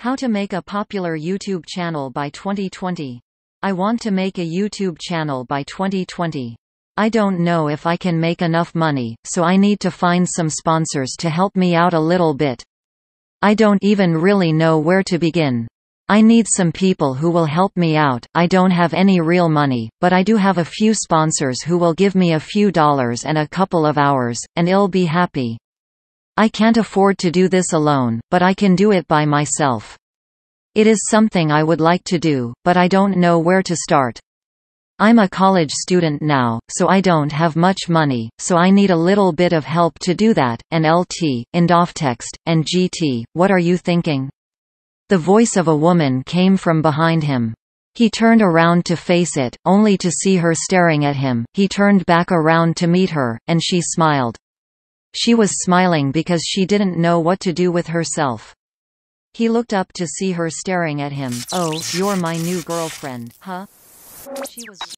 How to make a popular YouTube channel by 2020. I want to make a YouTube channel by 2020. I don't know if I can make enough money, so I need to find some sponsors to help me out a little bit. I don't even really know where to begin. I need some people who will help me out, I don't have any real money, but I do have a few sponsors who will give me a few dollars and a couple of hours, and I'll be happy. I can't afford to do this alone, but I can do it by myself. It is something I would like to do, but I don't know where to start. I'm a college student now, so I don't have much money, so I need a little bit of help to do that, and LT, Indoftext, and GT, what are you thinking? The voice of a woman came from behind him. He turned around to face it, only to see her staring at him, he turned back around to meet her, and she smiled. She was smiling because she didn't know what to do with herself. He looked up to see her staring at him. Oh, you're my new girlfriend, huh? She was...